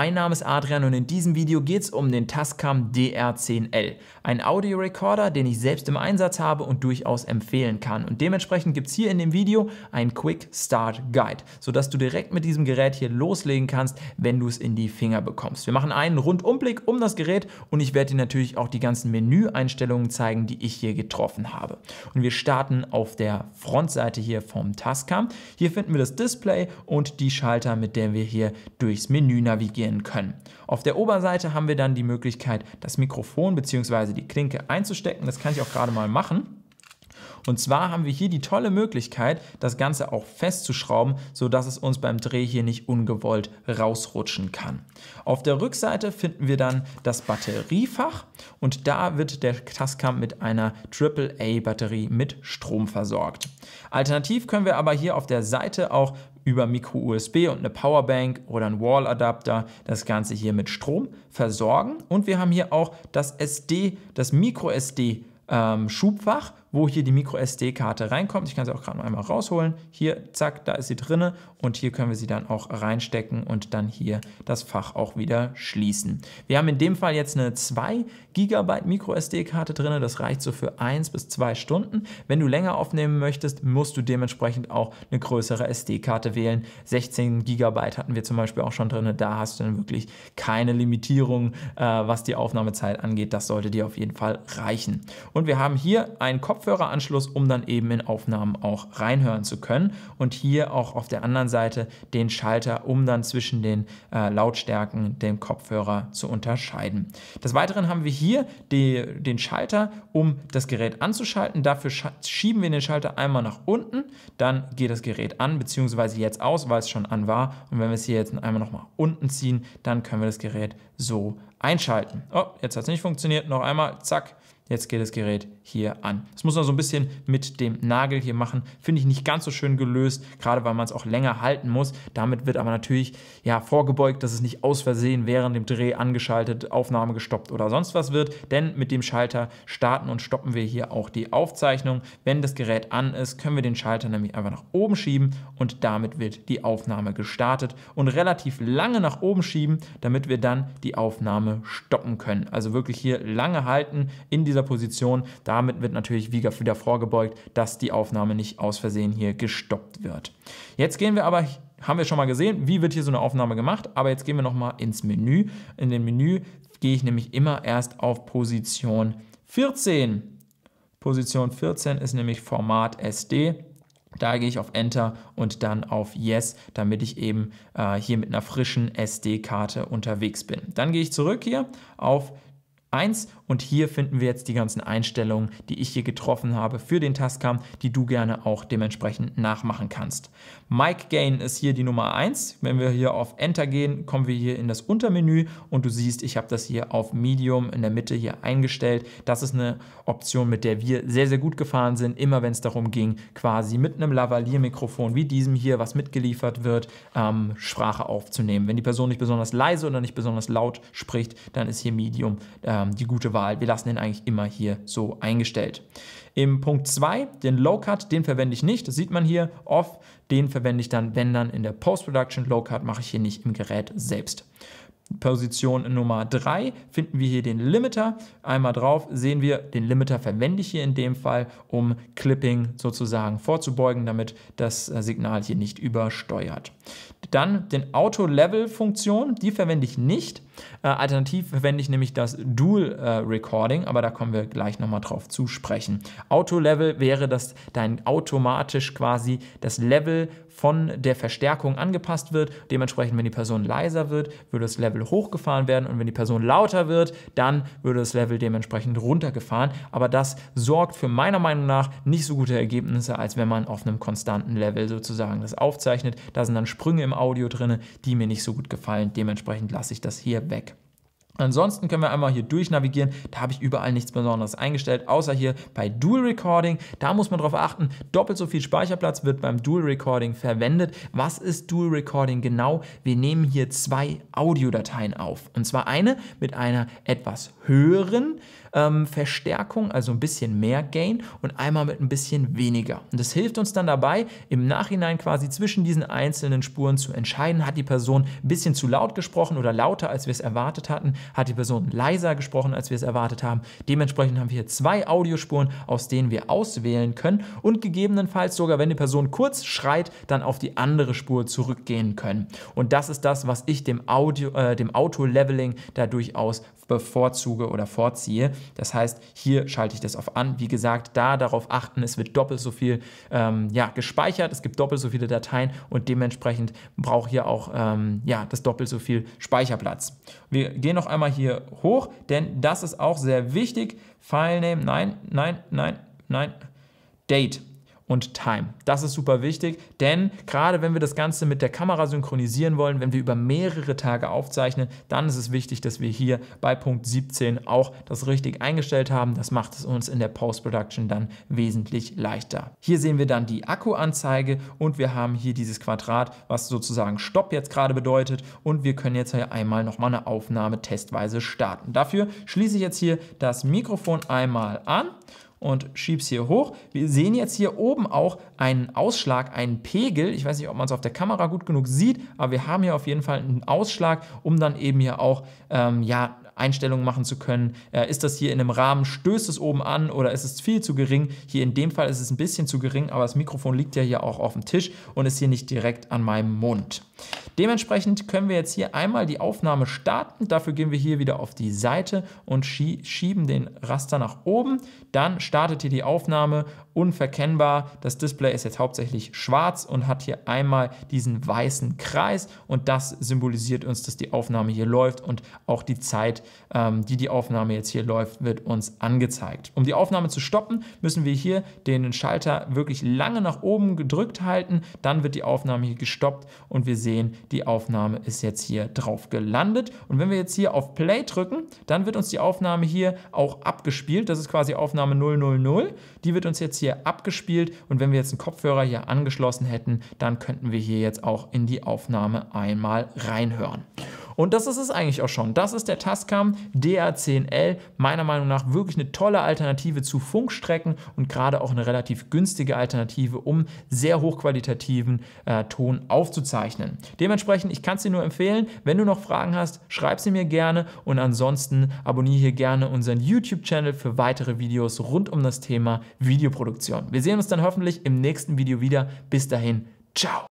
mein Name ist Adrian und in diesem Video geht es um den Tascam DR10L, Ein Audiorekorder, den ich selbst im Einsatz habe und durchaus empfehlen kann. Und dementsprechend gibt es hier in dem Video einen Quick Start Guide, sodass du direkt mit diesem Gerät hier loslegen kannst, wenn du es in die Finger bekommst. Wir machen einen Rundumblick um das Gerät und ich werde dir natürlich auch die ganzen Menüeinstellungen zeigen, die ich hier getroffen habe. Und wir starten auf der Frontseite hier vom Tascam. Hier finden wir das Display und die Schalter, mit denen wir hier durchs Menü navigieren stellen können. Auf der Oberseite haben wir dann die Möglichkeit, das Mikrofon bzw. die Klinke einzustecken. Das kann ich auch gerade mal machen. Und zwar haben wir hier die tolle Möglichkeit, das Ganze auch festzuschrauben, sodass es uns beim Dreh hier nicht ungewollt rausrutschen kann. Auf der Rückseite finden wir dann das Batteriefach und da wird der Tascam mit einer AAA-Batterie mit Strom versorgt. Alternativ können wir aber hier auf der Seite auch über Micro-USB und eine Powerbank oder einen Wall-Adapter das Ganze hier mit Strom versorgen. Und wir haben hier auch das SD, das Micro-SD ähm, Schubfach wo hier die Micro-SD-Karte reinkommt. Ich kann sie auch gerade noch einmal rausholen. Hier, zack, da ist sie drinne und hier können wir sie dann auch reinstecken und dann hier das Fach auch wieder schließen. Wir haben in dem Fall jetzt eine 2 GB Micro-SD-Karte drinne. Das reicht so für 1 bis 2 Stunden. Wenn du länger aufnehmen möchtest, musst du dementsprechend auch eine größere SD-Karte wählen. 16 GB hatten wir zum Beispiel auch schon drin. Da hast du dann wirklich keine Limitierung, äh, was die Aufnahmezeit angeht. Das sollte dir auf jeden Fall reichen. Und wir haben hier einen Kopf Kopfhöreranschluss, um dann eben in Aufnahmen auch reinhören zu können. Und hier auch auf der anderen Seite den Schalter, um dann zwischen den äh, Lautstärken dem Kopfhörer zu unterscheiden. Des Weiteren haben wir hier die, den Schalter, um das Gerät anzuschalten. Dafür schieben wir den Schalter einmal nach unten, dann geht das Gerät an, beziehungsweise jetzt aus, weil es schon an war. Und wenn wir es hier jetzt einmal nochmal unten ziehen, dann können wir das Gerät so einschalten. Oh, jetzt hat es nicht funktioniert. Noch einmal, zack, jetzt geht das Gerät hier an. Das muss man so ein bisschen mit dem Nagel hier machen. Finde ich nicht ganz so schön gelöst, gerade weil man es auch länger halten muss. Damit wird aber natürlich ja, vorgebeugt, dass es nicht aus Versehen während dem Dreh angeschaltet, Aufnahme gestoppt oder sonst was wird. Denn mit dem Schalter starten und stoppen wir hier auch die Aufzeichnung. Wenn das Gerät an ist, können wir den Schalter nämlich einfach nach oben schieben und damit wird die Aufnahme gestartet und relativ lange nach oben schieben, damit wir dann die Aufnahme stoppen können. Also wirklich hier lange halten in dieser Position. Da damit wird natürlich wieder vorgebeugt, dass die Aufnahme nicht aus Versehen hier gestoppt wird. Jetzt gehen wir aber haben wir schon mal gesehen, wie wird hier so eine Aufnahme gemacht. Aber jetzt gehen wir nochmal ins Menü. In dem Menü gehe ich nämlich immer erst auf Position 14. Position 14 ist nämlich Format SD. Da gehe ich auf Enter und dann auf Yes, damit ich eben äh, hier mit einer frischen SD-Karte unterwegs bin. Dann gehe ich zurück hier auf 1 und hier finden wir jetzt die ganzen Einstellungen, die ich hier getroffen habe für den Tascam, die du gerne auch dementsprechend nachmachen kannst. Mic Gain ist hier die Nummer 1. Wenn wir hier auf Enter gehen, kommen wir hier in das Untermenü und du siehst, ich habe das hier auf Medium in der Mitte hier eingestellt. Das ist eine Option, mit der wir sehr, sehr gut gefahren sind, immer wenn es darum ging, quasi mit einem Lavalier-Mikrofon wie diesem hier, was mitgeliefert wird, ähm, Sprache aufzunehmen. Wenn die Person nicht besonders leise oder nicht besonders laut spricht, dann ist hier Medium äh, ähm, die gute Wahl. Wir lassen den eigentlich immer hier so eingestellt. Im Punkt 2, den Low Cut, den verwende ich nicht. Das sieht man hier off. Den verwende ich dann, wenn dann in der Post-Production. Low Cut mache ich hier nicht im Gerät selbst. Position Nummer 3 finden wir hier den Limiter. Einmal drauf sehen wir, den Limiter verwende ich hier in dem Fall, um Clipping sozusagen vorzubeugen, damit das äh, Signal hier nicht übersteuert. Dann den Auto-Level-Funktion, die verwende ich nicht. Äh, alternativ verwende ich nämlich das Dual äh, Recording, aber da kommen wir gleich nochmal drauf zu sprechen. Auto-Level wäre, dass dein automatisch quasi das Level von der Verstärkung angepasst wird. Dementsprechend, wenn die Person leiser wird, würde das Level hochgefahren werden und wenn die Person lauter wird, dann würde das Level dementsprechend runtergefahren. Aber das sorgt für meiner Meinung nach nicht so gute Ergebnisse, als wenn man auf einem konstanten Level sozusagen das aufzeichnet. Da sind dann Sprünge im Audio drin, die mir nicht so gut gefallen. Dementsprechend lasse ich das hier weg. Ansonsten können wir einmal hier durchnavigieren. Da habe ich überall nichts Besonderes eingestellt, außer hier bei Dual Recording. Da muss man darauf achten, doppelt so viel Speicherplatz wird beim Dual Recording verwendet. Was ist Dual Recording genau? Wir nehmen hier zwei Audiodateien auf. Und zwar eine mit einer etwas höheren ähm, Verstärkung, also ein bisschen mehr Gain und einmal mit ein bisschen weniger. Und das hilft uns dann dabei, im Nachhinein quasi zwischen diesen einzelnen Spuren zu entscheiden, hat die Person ein bisschen zu laut gesprochen oder lauter, als wir es erwartet hatten, hat die Person leiser gesprochen, als wir es erwartet haben. Dementsprechend haben wir hier zwei Audiospuren, aus denen wir auswählen können und gegebenenfalls sogar, wenn die Person kurz schreit, dann auf die andere Spur zurückgehen können. Und das ist das, was ich dem, Audio, äh, dem Auto-Leveling da durchaus bevorzuge oder vorziehe. Das heißt, hier schalte ich das auf an. Wie gesagt, da darauf achten, es wird doppelt so viel ähm, ja, gespeichert, es gibt doppelt so viele Dateien und dementsprechend braucht hier auch ähm, ja, das doppelt so viel Speicherplatz. Wir gehen noch einmal hier hoch, denn das ist auch sehr wichtig. Filename, nein, nein, nein, nein, Date und Time. Das ist super wichtig, denn gerade wenn wir das Ganze mit der Kamera synchronisieren wollen, wenn wir über mehrere Tage aufzeichnen, dann ist es wichtig, dass wir hier bei Punkt 17 auch das richtig eingestellt haben. Das macht es uns in der Post-Production dann wesentlich leichter. Hier sehen wir dann die Akkuanzeige und wir haben hier dieses Quadrat, was sozusagen Stopp jetzt gerade bedeutet und wir können jetzt hier einmal nochmal eine Aufnahme testweise starten. Dafür schließe ich jetzt hier das Mikrofon einmal an und schiebe es hier hoch. Wir sehen jetzt hier oben auch einen Ausschlag, einen Pegel. Ich weiß nicht, ob man es auf der Kamera gut genug sieht, aber wir haben hier auf jeden Fall einen Ausschlag, um dann eben hier auch ähm, ja, Einstellungen machen zu können. Äh, ist das hier in einem Rahmen, stößt es oben an oder ist es viel zu gering? Hier in dem Fall ist es ein bisschen zu gering, aber das Mikrofon liegt ja hier auch auf dem Tisch und ist hier nicht direkt an meinem Mund. Dementsprechend können wir jetzt hier einmal die Aufnahme starten. Dafür gehen wir hier wieder auf die Seite und schieben den Raster nach oben. Dann startet hier die Aufnahme unverkennbar. Das Display ist jetzt hauptsächlich schwarz und hat hier einmal diesen weißen Kreis und das symbolisiert uns, dass die Aufnahme hier läuft und auch die Zeit, ähm, die die Aufnahme jetzt hier läuft, wird uns angezeigt. Um die Aufnahme zu stoppen, müssen wir hier den Schalter wirklich lange nach oben gedrückt halten. Dann wird die Aufnahme hier gestoppt und wir sehen, die Aufnahme ist jetzt hier drauf gelandet. Und wenn wir jetzt hier auf Play drücken, dann wird uns die Aufnahme hier auch abgespielt. Das ist quasi Aufnahme 000. Die wird uns jetzt hier abgespielt. Und wenn wir jetzt einen Kopfhörer hier angeschlossen hätten, dann könnten wir hier jetzt auch in die Aufnahme einmal reinhören. Und das ist es eigentlich auch schon. Das ist der Tascam DA10L. Meiner Meinung nach wirklich eine tolle Alternative zu Funkstrecken und gerade auch eine relativ günstige Alternative, um sehr hochqualitativen äh, Ton aufzuzeichnen. Dementsprechend, ich kann es dir nur empfehlen. Wenn du noch Fragen hast, schreib sie mir gerne und ansonsten abonniere hier gerne unseren YouTube-Channel für weitere Videos rund um das Thema Videoproduktion. Wir sehen uns dann hoffentlich im nächsten Video wieder. Bis dahin, ciao!